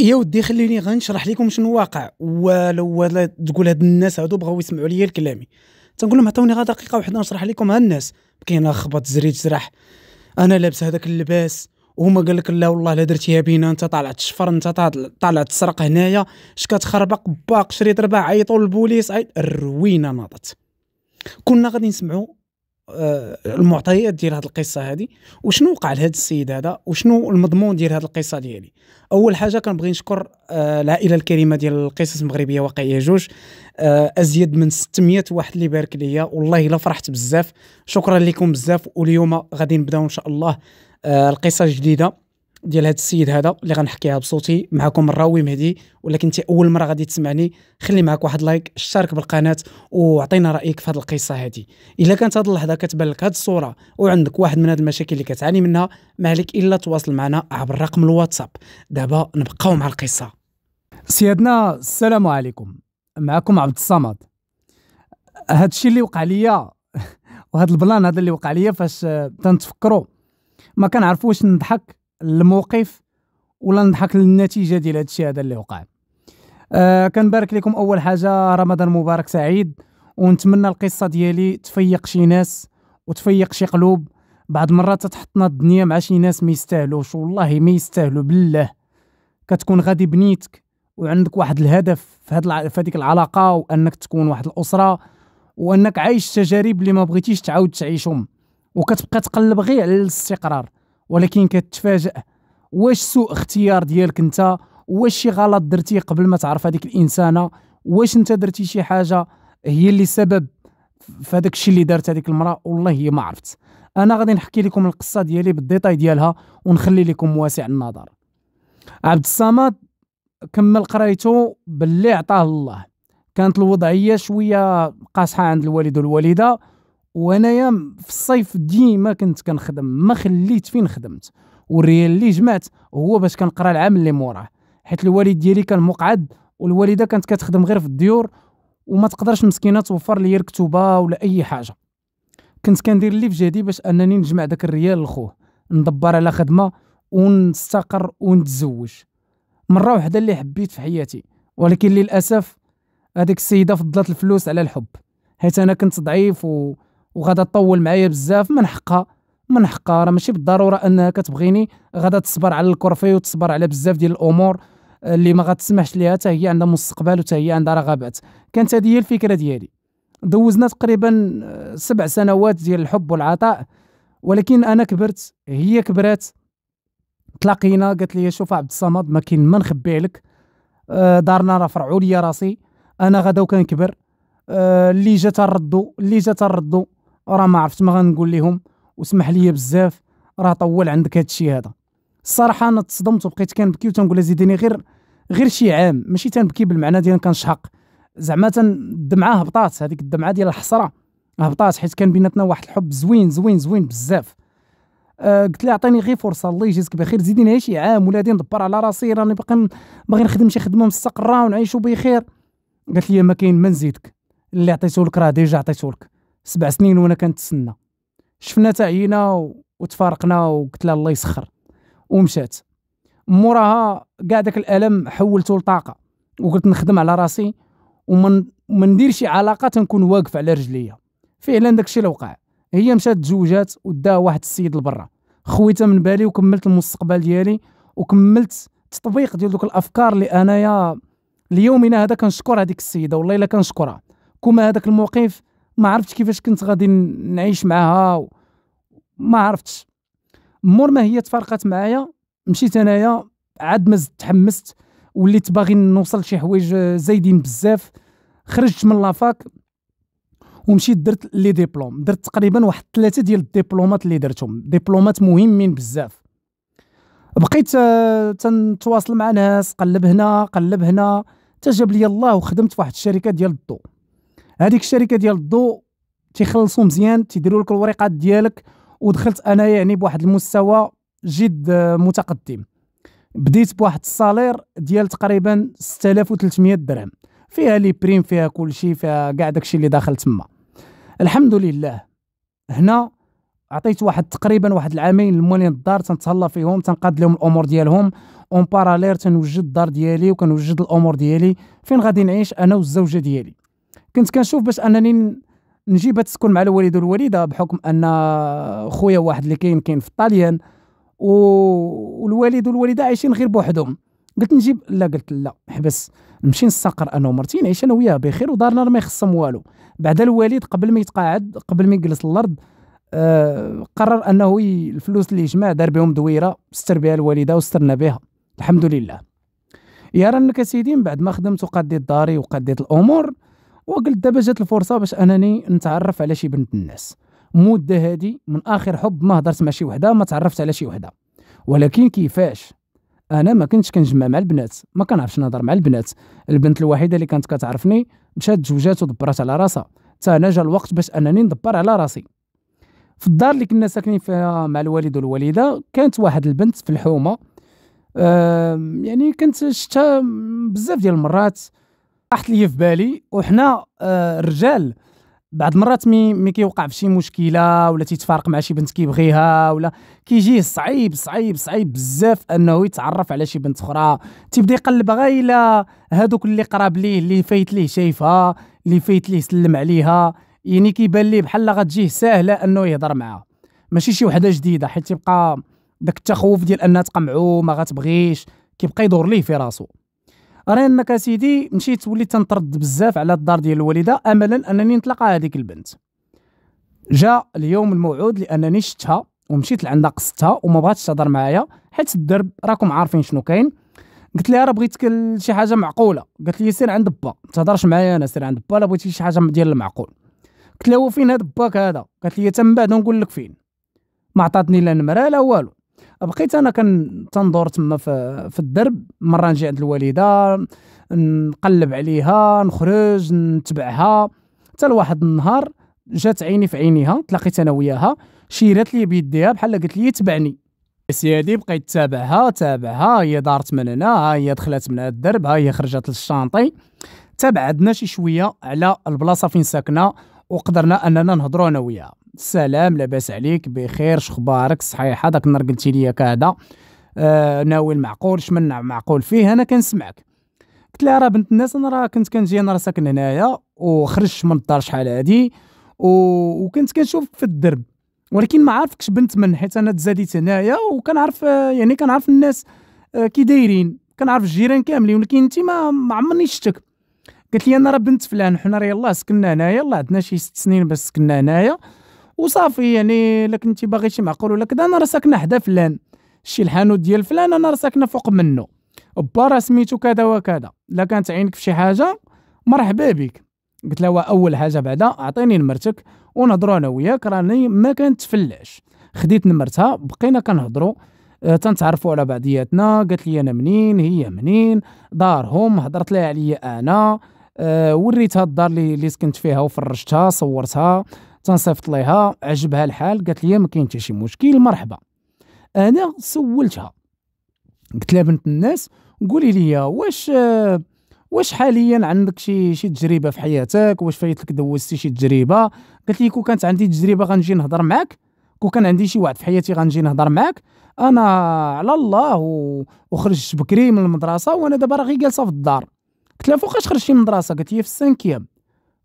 يا ودي خليني غنشرح لكم شنو واقع ولا ولا تقول هاد الناس هادو بغاو يسمعوا ليا كلامي تنقول لهم عطوني غير دقيقه واحده نشرح لكم هاد الناس كاين خبط زريج زرح انا لابس هذاك اللباس وهما قال لك لا والله لا درتيها بينا انت طالع تشفر انت طالع تسرق هنايا اش كتخربق باق شريط ربع عيطوا للبوليس عيط الروينه ناضت كنا غادي نسمعوا آه، المعطيات ديال هذه القصه هذه وشنو وقع لهذا السيد هذا وشنو المضمون ديال هذه القصه ديالي اول حاجه كنبغي نشكر آه، العائله الكريمه ديال القصص المغربيه واقعيه جوج آه، ازيد من 600 واحد اللي بارك ليا والله الا فرحت بزاف شكرا لكم بزاف واليوم غادي نبداو ان شاء الله القصه الجديده ديال هذا السيد هذا اللي غنحكيها بصوتي معكم الراوي مهدي ولكن انت اول مره غادي تسمعني خلي معك واحد لايك اشترك بالقناه وعطينا رايك في هذه القصه هذه اذا كانت هذه اللحظه كتبان لك هذه الصوره وعندك واحد من هذه المشاكل اللي كتعاني منها ما عليك الا تواصل معنا عبر رقم الواتساب دابا نبقاو مع القصه سيادنا السلام عليكم معكم عبد الصمد هذا الشيء اللي وقع ليا وهذا البلان هذا اللي وقع ليا فاش تنتفكروا ما كنعرفوش نضحك الموقف ولا نضحك للنتيجه ديال هذا الشيء هذا اللي وقع آه كنبارك لكم اول حاجه رمضان مبارك سعيد ونتمنى القصه ديالي تفيق شي ناس وتفيق شي قلوب بعض المرات تحطنا الدنيا مع شي ناس ما يستاهلوش والله ما يستاهلوا بالله كتكون غادي بنيتك وعندك واحد الهدف في هاد في هذيك العلاقه وانك تكون واحد الاسره وانك عايش تجارب اللي ما بغيتيش تعاود تعيشهم وكتبقى تقلب غير على الاستقرار ولكن كتفاجئ واش سوء اختيار ديالك انت واش شي غلط درتي قبل ما تعرف هذيك الانسانه واش انت درتي شي حاجه هي اللي سبب فهداك الشيء اللي دارت هذيك المراه والله هي ما عرفت انا غادي نحكي لكم القصه ديالي بالديتاي ديالها ونخلي لكم واسع النظر عبد الصمد كمل قرايته باللي عطاه الله كانت الوضعيه شويه قاصحه عند الوالد والوالده وانايا في الصيف ديما كنت كنخدم ما خليت فين خدمت والريال اللي جمعت هو باش كنقرا العام اللي موراه حيت الوالد ديالي كان مقعد والوالده كانت كتخدم غير في الديور وما تقدرش مسكينه توفر لي الكتوبه ولا اي حاجه كنت كندير اللي في جهدي باش انني نجمع داك الريال لخوه ندبر على خدمه ونستقر ونتزوج مره وحده اللي حبيت في حياتي ولكن للاسف هذيك السيده فضلت الفلوس على الحب حيت انا كنت ضعيف و وغادا تطول معايا بزاف من حقها من حقها راه ماشي بالضروره انها كتبغيني غادا تصبر على الكرفي وتصبر على بزاف ديال الامور آه، اللي ما غتسمحش ليها حتى هي عندها مستقبل وحتى هي عندها رغبات كانت هذه هي الفكره ديالي دوزنا تقريبا آه، سبع سنوات ديال الحب والعطاء ولكن انا كبرت هي كبرات تلاقينا قالت لي شوف عبد الصمد ما كاين ما نخبي عليك آه، دارنا راه فرعوا لي راسي انا غدا وكنكبر اللي جات تردو اللي جات تردو راه ما عرفت ما غنقول لهم وسمح لي بزاف راه طول عندك هادشي هذا الصراحه انا تصدمت وبقيت كنبكي وتنقول زيديني غير غير شي عام ماشي تنبكي بالمعنى ديال كنشحق زعما الدمعه هبطات هذيك الدمعه ديال الحسره هبطات حيت كان بيناتنا واحد الحب زوين زوين زوين بزاف أه قلت لها عطيني غير فرصه الله يجزيك بخير زيديني شي عام ولا ندبر على راسي راني باقي باغي نخدم شي خدمه مستقره ونعيشوا بخير قالت لي ما كاين ما نزيدك اللي عطيته لك راه ديجا عطيته لك سبع سنين وانا كنتسنى شفنا تعينا وتفارقنا وقلت لها الله يسخر ومشات موراها كاع داك الالم حولته لطاقه وقلت نخدم على راسي وما ندير شي علاقه تنكون واقف على رجليا فعلا داكشي اللي وقع هي مشات تزوجات وداها واحد السيد لبرا خويتها من بالي وكملت المستقبل ديالي وكملت تطبيق ديال دوك الافكار اللي انايا ليومنا هذا كنشكر هذيك السيده والله الا كنشكرها كما هذاك الموقف ما عرفتش كيفاش كنت غادي نعيش و... ما عرفتش مور ما هي تفرقت معايا مشيت انايا عاد ما زدت تحمست وليت باغي نوصل شي حوايج زايدين بزاف خرجت من لافاك ومشيت درت لي ديبلوم درت تقريبا واحد ثلاثه ديال الدبلومات اللي درتهم دبلومات مهمين بزاف بقيت آه، تنتواصل مع ناس قلب هنا قلب هنا تجاب لي الله وخدمت في واحد الشركه ديال الضو هذيك الشركه ديال الضوء تيخلصوا مزيان تيديروا لك الوريقات ديالك ودخلت انا يعني بواحد المستوى جد متقدم بديت بواحد الصالير ديال تقريبا 6300 درهم فيها لي بريم فيها كل شيء فيها كاع داكشي اللي داخل تما الحمد لله هنا عطيت واحد تقريبا واحد العامين لموالين الدار تنتهلا فيهم تنقاد لهم الامور ديالهم اون بارالير تنوجد الدار ديالي وكنوجد الامور ديالي فين غادي نعيش انا والزوجه ديالي كنت كنشوف باش انني نجي تسكن مع الوالد والوالده بحكم ان خويا واحد اللي كاين كاين في الطاليان و... والوالد والوالده عايشين غير بوحدهم قلت نجيب لا قلت لا حبس نمشي نستقر انا ومرتي نعيش انا وياها بخير ودارنا ما يخصم والو بعد الوالد قبل ما يتقاعد قبل ما يجلس الارض آه قرر انه الفلوس اللي جمع دار بهم دويره ستر بها الوالده وسترنا بها الحمد لله يا رانك سيدي من بعد ما خدمت وقديت داري وقديت الامور وقلت دابا جات الفرصه باش انني نتعرف على شي بنت الناس المده هادي من اخر حب ما هضرت مع شي وحده ما تعرفت على شي وحده ولكن كيفاش انا ما كنتش كنجمع مع البنات ما كنعرفش نهضر مع البنات البنت الوحيده اللي كانت كتعرفني مشات تزوجات ودبرات على راسها حتى انا جا الوقت باش انني ندبر على راسي في الدار اللي كنا ساكنين فيها مع الوالد والوالده كانت واحد البنت في الحومه آه يعني كنت شفتها بزاف ديال المرات طاحت لي في بالي وحنا آه، الرجال بعض المرات مي مي كيوقع في شي مشكله ولا تيتفارق مع شي بنت كيبغيها ولا كيجيه صعيب صعيب صعيب بزاف انه يتعرف على شي بنت اخرى تيبدا يقلب غير هادوك اللي قراب ليه اللي فايت ليه شايفها اللي فايت ليه سلم عليها يعني كيبان ليه بحال غتجيه ساهله انه يهضر معها ماشي شي وحده جديده حيت تيبقى داك التخوف ديال انها تقمعو ما غتبغيش كيبقى يدور ليه في راسه راه انك سيدي مشيت وليت تنطرد بزاف على الدار ديال الوالده املا انني نتلاقى هذيك البنت جاء اليوم الموعود لانني شتها ومشيت لعندها قصتها وما بغاتش تهضر معايا حيت الدرب راكم عارفين شنو كاين قلت لها راه بغيتك شي حاجه معقوله قالت لي سير عند با ما تهضرش معايا انا سير عند با لا بغيتي شي حاجه ديال المعقول قلت لها وفين هاد باك هذا قالت لي تم بعد نقول لك فين ما عطاتني لا نمره لا والو بقيت انا كنتنظر تما في, في الدرب مره نجي عند الوالده نقلب عليها نخرج نتبعها حتى لواحد النهار جات عيني في عينيها تلاقيت انا وياها شيرات لي بيديها بحال قالت لي تبعني سيادي بقيت تابعها تابعها هي دارت من هنا ها هي دخلت من هذا الدرب ها هي خرجت للشانطي تبعدنا شي شويه على البلاصه فين ساكنه وقدرنا اننا نهضروا انا وياها سلام لاباس عليك بخير شخبارك صحيحه داك النهار قلتي لي كذا آه ناوي المعقول شمن معقول فيه انا كنسمعك قلت لها راه بنت الناس انا راه كنت كنجي انا راه ساكن هنايا وخرجت من الدار شحال هادي و... وكنت كنشوفك في الدرب ولكن ما عارفكش بنت من حيت انا تزاديت هنايا وكنعرف آه، يعني كنعرف الناس آه، كي دايرين كنعرف الجيران كاملين ولكن انت ما عمرني شفتك قالت لي انا راه بنت فلان حنا راه يلاه سكننا هنايا يلاه عندنا شي ست سنين بس سكننا هنايا وصافي يعني الا انت باغي شي معقول ولا كذا انا راه ساكنه حدا فلان شي الحانوت ديال فلان انا راه ساكنه فوق منه با راه سميتو كذا وكذا لا كانت عينك في شي حاجه مرحبا بك قلت لها اول حاجه بعدا اعطيني نمرتك ونهضروا انا وياك راني ما كنتفلاش خديت نمرتها بقينا كنهضروا آه، تنتعرفوا على بعضياتنا قالت لي انا منين هي منين دارهم هضرت لها عليا انا آه، وريتها الدار اللي سكنت فيها وفرشتها صورتها تنصيفط ليها عجبها الحال قالت لي ما كاين حتى شي مشكل مرحبا انا سولتها قلت لها بنت الناس قولي لي واش واش حاليا عندك شي شي تجربه في حياتك واش لك دوزتي شي تجربه قالت لي كون كانت عندي تجربه غنجي نهضر معاك كون كان عندي شي واحد في حياتي غنجي نهضر معاك انا على الله و... وخرجت بكري من المدرسه وانا دابا راه غير جالسه في الدار قلت لها فوقاش خرجتي من المدرسه قالت لي في السانكيام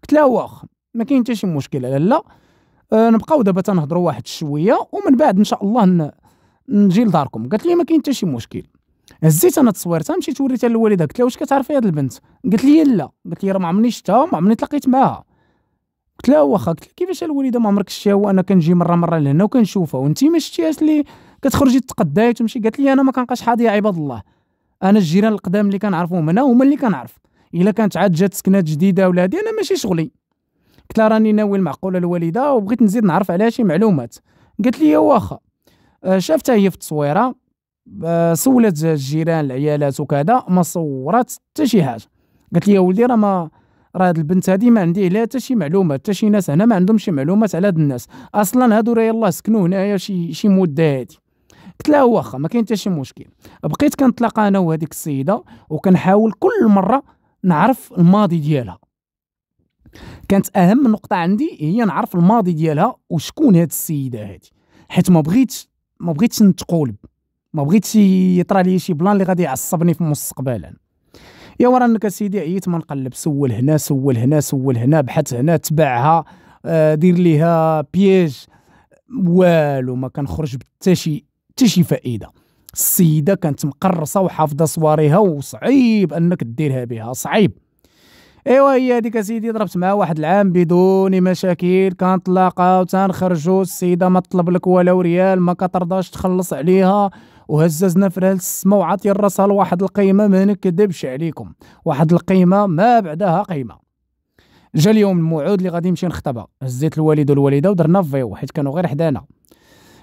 قلت لها واخا ما كاين حتى شي مشكل لا لا آه، نبقاو دابا تنهضروا واحد شويه ومن بعد ان شاء الله نجي لداركم قالت لي ما كاين حتى شي مشكل هزيت انا تصويرتها مشيت وريتها للوالده قلت لها واش كتعرفي هاد البنت قالت لي لا قالت لي راه ما عمرني شفتها ما عمرني تلاقيت معاها قلت لها واخا قلت لها كيفاش الوالده ما عمرك شتيها وانا كنجي مره مره لهنا وكنشوفها وانت ما شتيهاش اللي كتخرجي تتقداي وتمشي قالت لي انا ما كنبقاش حاضي يا عباد الله انا الجيران القدام اللي كنعرفهم هنا هما اللي كنعرف الا كانت عاد جات سكنات جديده ولا هادي انا ماشي شغلي قلت لها راني ناوي المعقوله الوالده وبغيت نزيد نعرف عليها شي معلومات قالت لي واخا آه، شافتها هي في التصويره آه، سولت الجيران العيالات وكذا ما صورت حتى شي حاجه قالت لي ولدي راه ما راه هاد البنت هادي ما عندي عليها حتى شي معلومات حتى شي ناس هنا ما عندهم شي معلومات على هاد الناس اصلا هادو راه يلاه سكنوا هنايا شي شي مده هادي قلت لها واخا ما كاين حتى شي مشكل بقيت كنتلاقى انا وهذيك السيده وكنحاول كل مره نعرف الماضي ديالها كانت اهم نقطه عندي هي نعرف الماضي ديالها وشكون هاد السيده هادي حيت ما بغيتش ما بغيتش نتقولب ما بغيتش يطرى لي شي بلان اللي غادي يعصبني في مستقبلا يا ورانك سيدي عييت ما نقلب سول هنا سول هنا سول هنا بحث هنا تبعها آه، دير ليها بيج والو ما كنخرج بتا شي حتى شي فائده السيده كانت مقرصه وحافظه صواريها وصعيب انك ديرها بها صعيب ايوا هي هذيك سيدي ضربت معاه واحد العام بدون مشاكل كنتلاقاو تنخرجوا السيده ما تطلب لك ولا ريال ما كترضاش تخلص عليها وهززنا في السما وعطي راسها لواحد القيمه ما نكذبش عليكم واحد القيمه ما بعدها قيمه جا اليوم الموعود اللي غادي نمشي نخطبها هزيت الوالد والوالده ودرنا فيو حيت كانوا غير حدانا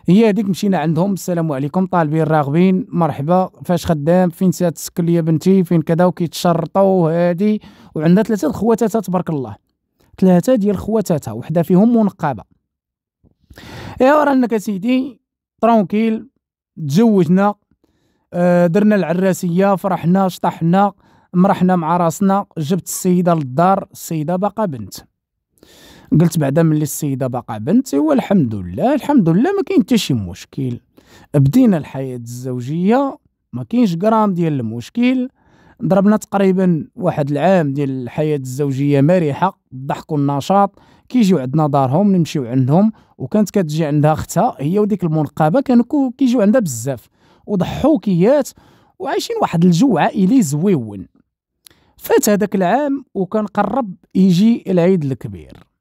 هي هذيك مشينا عندهم السلام عليكم طالبين راغبين مرحبا فاش خدام فين تسكن ليا بنتي فين كذا وكيتشرطوا هادي وعندها ثلاثه خواتاتها تبارك الله ثلاثه ديال خواتاتها وحده فيهم منقبه ايوا رانا سيدي ترونكيل تزوجنا آه درنا العراسيه فرحنا شطحنا مرحنا مع راسنا جبت السيده للدار السيده باقا بنت قلت بعدا ملي السيده باقا بنت هو الحمد لله الحمد لله ما كاين حتى شي مشكل بدينا الحياه الزوجيه ما كاينش غرام ديال المشكل ضربنا تقريبا واحد العام ديال الحياه الزوجيه مرحه الضحك والنشاط كيجيو عندنا دارهم نمشيو عندهم وكانت كتجي عندها اختها هي وديك المنقبه كانوا كيجيو عندها بزاف وضحوكيات وعايشين واحد الجو عائلي زويون فات هذاك العام وكان قرب يجي العيد الكبير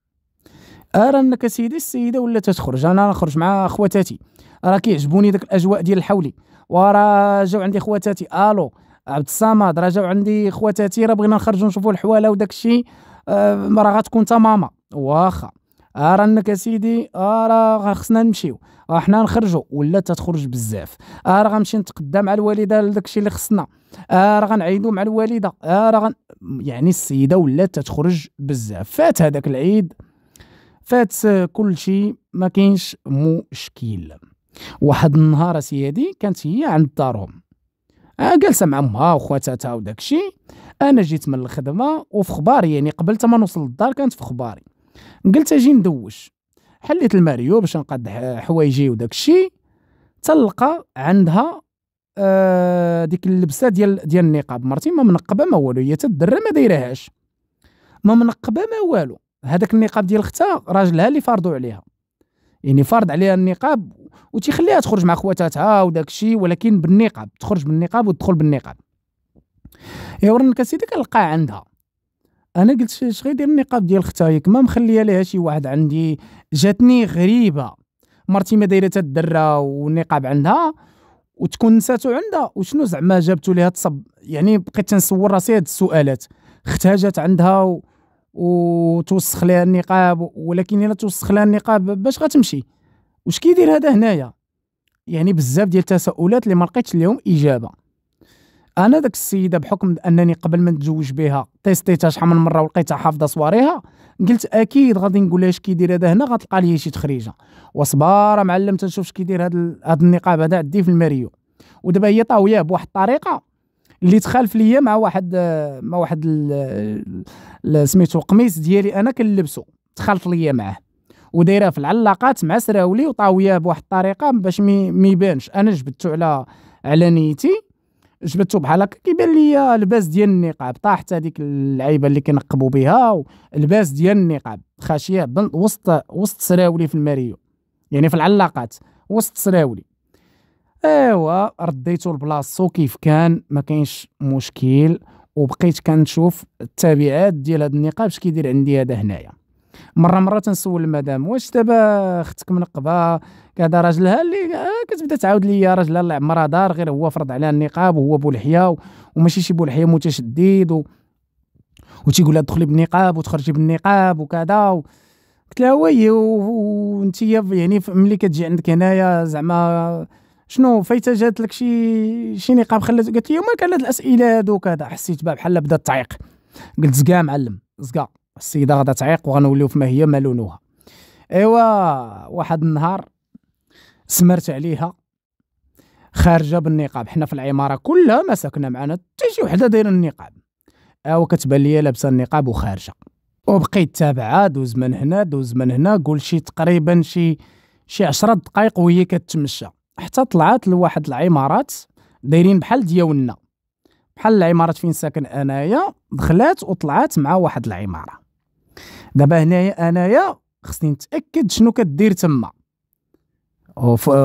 ارى انك سيدي السيده ولا تخرج انا نخرج مع خواتاتي راه كيعجبوني داك الاجواء ديال الحولي وراه جاو عندي خواتاتي الو عبد الصمد راه جاو عندي خواتاتي راه بغينا نخرجوا نشوفوا الحواله وداك الشيء آه، آه، راه غتكون انت ماما واخا ارى انك سيدي راه خصنا نمشيو راه حنا نخرجوا ولا تخرج بزاف آه، راه غنمشي نتقدى مع الوالده لداك الشيء اللي خصنا راه غنعيدو مع الوالده راه غن... يعني السيده ولات تخرج بزاف فات هذاك العيد فات كل شيء ما كاينش مشكل واحد النهار سيدي كانت هي عند دارهم آه، جالسه مع امها وخواتاتها وداكشي انا جيت من الخدمه وفي خباري يعني قبل ما نوصل للدار كانت في خباري قلت اجي ندوش حليت الماريو باش نقاد حوايجي وداكشي تلقى عندها آه ديك اللبسه ديال ديال النقاب مرتي ما منقبه ما والو هي تدرى ما دايرهاش ما منقبه ما والو هذاك النقاب ديال اختها راجلها اللي فرضوا عليها يعني فرض عليها النقاب وتيخليها تخرج مع خواتاتها وداك الشيء ولكن بالنقاب تخرج بالنقاب وتدخل بالنقاب يا يورنك اسيدي كنلقاه عندها انا قلت اش غيدير النقاب ديال اختها ياك ما مخليه ليها شي واحد عندي جاتني غريبه مرتي ما دايره الدره والنقاب عندها وتكون نساتو عندها وشنو زعما جابتو ليها تصب يعني بقيت تنصور راسي هاد السؤالات اختها جات عندها و... وتوسخ لها النقاب ولكن الا توسخ لها النقاب باش غتمشي واش كيدير هذا هنايا يعني بزاف ديال التساؤلات اللي ما لقيتش لهم اجابه انا داك السيده بحكم انني قبل ما نتزوج بها تيستيتها شحال من مره ولقيتها حافظه صواريها قلت اكيد غادي نقول لها اش كيدير هذا هنا غتلقى لي شي تخريجه وصبار معلم تنشوف اش كيدير هذا هذا النقاب هذا عندي في الماريو ودابا هي طاويه بواحد الطريقه اللي تخالف ليا مع واحد مع واحد سميتو القميص ديالي انا كنلبسو تخالف ليا معاه ودايره في العلاقات مع سراولي وطاويه بواحد الطريقه باش مي يبانش انا جبدتو على على نيتي جبدتو بحال هكا كيبان ليا اللباس ديال النقاب طاحت هذيك العيبه اللي كنقبوا بها اللباس ديال النقاب خاشيه وسط وسط سراولي في الماريو يعني في العلاقات وسط سراولي ايوا رديتو لبلاصتو كيف كان ما كاينش مشكل وبقيت كنشوف التبعات ديال هذا اش كيدير عندي هذا هنايا مره مره تنسول المدام واش دابا اختك منقبه كذا راجلها اللي آه، كتبدا تعاود لي راجلها اللي عمرها دار غير هو فرض عليها النقاب وهو بولحيه وماشي شي بولحيه متشدد و... وتيقول لها دخلي بالنقاب وتخرجي بالنقاب وكذا و... قلت لها وي وانت يعني ملي كتجي عندك هنايا زعما شنو فايته جات لك شي شي نقاب خلات قالت لي مالك على هاد الاسئله هادو كذا حسيت بها بحال بدا التعيق قلت زكا معلم زكا السيده غادا تعيق وغنوليو فما هي ما لونوها ايوا واحد النهار سمرت عليها خارجه بالنقاب حنا في العماره كلها ما ساكنه معنا حتى شي وحده دايره النقاب اوا كتبان ليا لابسه النقاب وخارجه وبقيت تابعها دوز من هنا دوز من هنا قول شي تقريبا شي شي 10 دقائق وهي كتمشى حتى طلعت لواحد العمارات دايرين بحال ديالنا بحال العمارات فين ساكن انايا دخلات وطلعات مع واحد العماره دابا هنايا انايا خصني نتاكد شنو كدير تما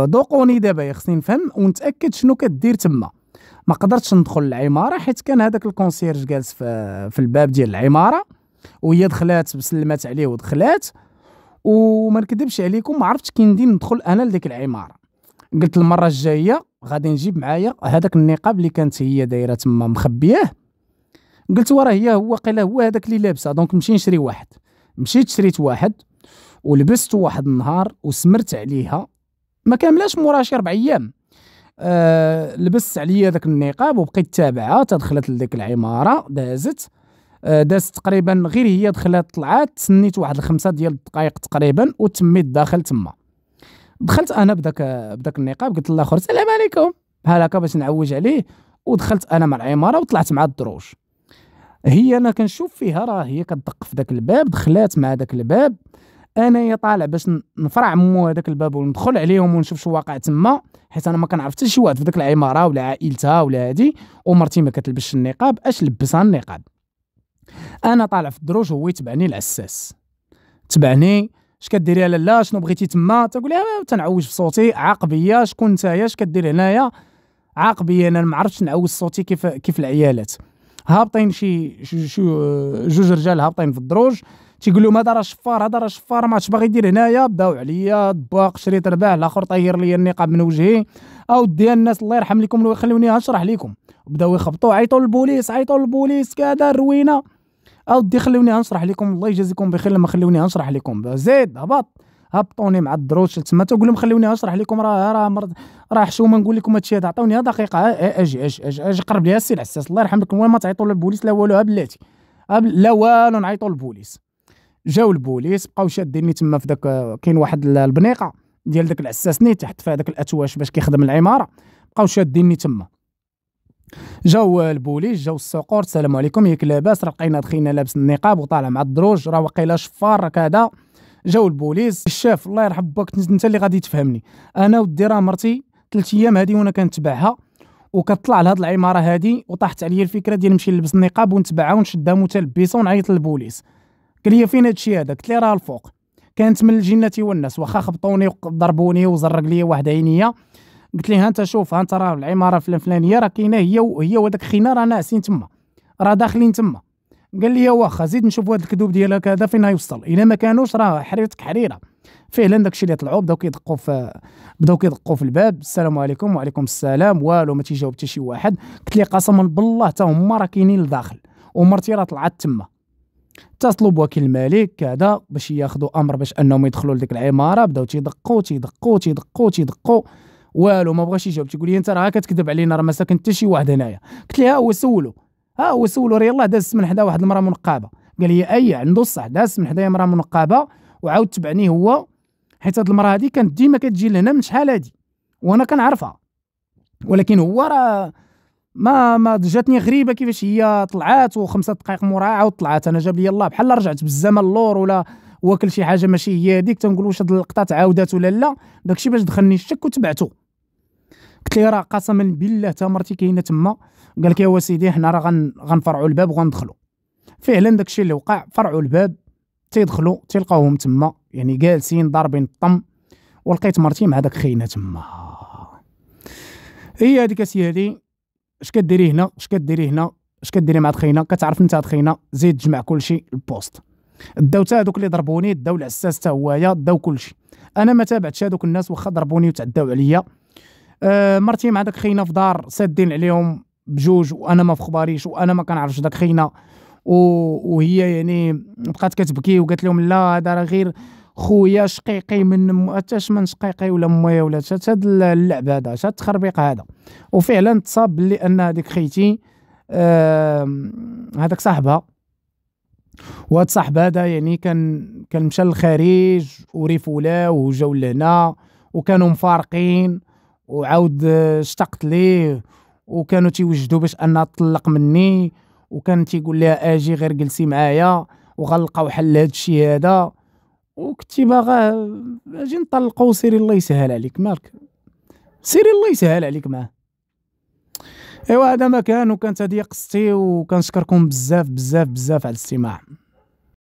دوقوني دابا خصني نفهم ونتاكد شنو كدير تما ما قدرتش ندخل العماره حيت كان هذاك الكونسيرج جالس في, الباب ديال العماره وهي دخلات سلمات عليه ودخلات وما نكذبش عليكم ما عرفتش كي ندير ندخل انا لديك العماره قلت المره الجايه غادي نجيب معايا هذاك النقاب اللي كانت هي دايره تما مخبياه قلت وراه هي هو قيل هو هذاك اللي لابسه دونك نمشي نشري واحد مشيت شريت واحد ولبست واحد النهار وسمرت عليها ما كاملاش مورا شي ربع ايام أه لبست عليا ذاك النقاب وبقيت تابعها تدخلت لديك العماره دازت أه دازت تقريبا غير هي دخلت طلعات تسنيت واحد الخمسه ديال الدقائق تقريبا وتميت داخل تما دخلت انا بداك بداك النقاب قلت للاخر السلام عليكم بحال هكا باش نعوج عليه ودخلت انا مع العماره وطلعت مع الدروج هي انا كنشوف فيها راه هي كتدق في داك الباب دخلات مع داك الباب انايا طالع باش نفرع مو هذاك الباب وندخل عليهم ونشوف شو واقع تما حيت انا ما كنعرف حتى شي واحد في داك العماره ولا عائلتها ولا هادي ومرتي ما كتلبسش النقاب اش لبسها النقاب انا طالع في الدروج هو يتبعني العساس تبعني اش كديري على لا شنو بغيتي تما تقول لها أه، تنعوج بصوتي عاقبيا شكون نتايا اش كدير هنايا عاقبيا انا ما عرفتش نعوج صوتي كيف كيف العيالات هابطين شي أه، جوج رجال هابطين في الدروج تيقول لهم هذا راه شفار هذا راه شفار ما باغي يدير هنايا بداو عليا الدباق شريت رباح الاخر طير لي النقاب من وجهي او ديال الناس الله يرحم لكم ويخلوني نشرح لكم بداو يخبطوا عيطوا للبوليس عيطوا للبوليس كذا روينه اودي خلوني نشرح لكم الله يجازيكم بخير لما خلوني نشرح لكم زيد هبط هبطوني مع الدروش تما تقول لهم خلوني نشرح لكم راه راه راه حشومه نقول لكم هادشي هذا عطوني دقيقه اجي اجي اجي, أجي قرب لي السي العساس الله يرحم لكم ما تعيطوا للبوليس لا والو بلاتي لا والو نعيطوا للبوليس جاو البوليس بقاو شاديني تما في داك كاين واحد البنيقه ديال داك نيت تحت في هذاك الاتواش باش كيخدم العماره بقاو شاديني تما جاو البوليس جاو السقور السلام عليكم ياك لاباس راه لقينا دخينا لابس النقاب وطالع مع الدروج راه واقيلا شفار كذا جاو البوليس الشاف الله يرحم باك انت اللي غادي تفهمني انا ودي راه مرتي ثلاث ايام هذه وانا كنتبعها وكطلع لهاد العماره هادي وطاحت عليا الفكره ديال نمشي نلبس النقاب ونتبعها ونشدها متلبسه ونعيط للبوليس قال لي فين هادشي هذا قلت ليه راه الفوق كانت من الجنه والناس واخا خبطوني وضربوني وزرق لي واحد عينيه قلت ها انت شوف انت راه العماره فلان هي راه كاينه هي هي وداك خينا راه ناعسين تما راه داخلين تما قال لي واخا زيد نشوف هذا الكذوب ديالك هذا فين غيوصل الا ما كانوش راه حريرتك حريره فعلا داكشي اللي طلعوا بداو كيدقوا في بداو كيدقوا في الباب السلام عليكم وعليكم السلام والو ما تيجاوب حتى شي واحد قلت لي قسما بالله حتى هما راه كاينين لداخل ومرتي راه طلعت تما اتصلوا بوكيل الملك كذا باش ياخذوا امر باش انهم يدخلوا لديك العماره بداو تيدقوا تيدقوا تيدقوا تيدقوا والو ما بغاش يجاوب تيقول لي انت راه كتكذب علينا راه ما ساكن حتى شي واحد هنايا قلت لها هو سولو ها هو سولو راه يلاه داز من حدا واحد المراه منقابه قال لي اي عنده الصح داز من حدايا مراه منقابه وعاود تبعني هو حيت هاد المراه هادي كانت ديما كتجي لهنا من شحال هادي وانا كنعرفها ولكن هو راه ما ما جاتني غريبه كيفاش هي طلعات وخمسة دقائق موراها عاود طلعات انا جاب لي الله بحال رجعت بالزمن اللور ولا واكل شي حاجه ماشي هي هذيك تنقول واش هاد اللقطه تعاودات ولا لا داكشي باش دخلني الشك وتبعته قلت لي راه قسما بالله تمرتي كاينه تما قال لك يا سيدي حنا راه غنفرعوا الباب وغندخلوا فعلا داكشي اللي وقع فرعوا الباب تيدخلوا تلقاوهم تما يعني جالسين ضاربين الطم ولقيت مرتي مع داك خينا تما هي هذيك سيادي اش كديري هنا اش كديري هنا اش كديري مع دخينا كتعرف انت دخينا زيد جمع كلشي البوست داو تا هذوك اللي ضربوني داو العساس تا هوايا داو كلشي انا ما تابعتش هذوك الناس واخا ضربوني وتعداو عليا آه مرتي مع داك خينا في دار سادين عليهم بجوج وانا ما في خباريش وانا ما كنعرفش داك خينا وهي يعني بقات كتبكي وقالت لهم لا هذا راه غير خويا شقيقي من حتىش من شقيقي ولا مويا ولا هاد اللعب هذا هاد التخربيق هذا وفعلا تصاب بلي ان هذيك خيتي هذاك آه صاحبها وهاد صاحب هذا يعني كان كان مشى للخارج وريفولاه وجاو لهنا وكانوا مفارقين وعاود آه، اشتقت ليه وكانوا تيوجدوا باش انها تطلق مني وكان تيقول لها اجي غير جلسي معايا وغلقوا حل لهذا الشيء هذا وكنتي باغا آه، اجي نطلقوا وسيري الله يسهل عليك مالك سيري الله يسهل عليك معاه ايوا هذا ما كان وكانت هذه قصتي وكنشكركم بزاف بزاف بزاف على الاستماع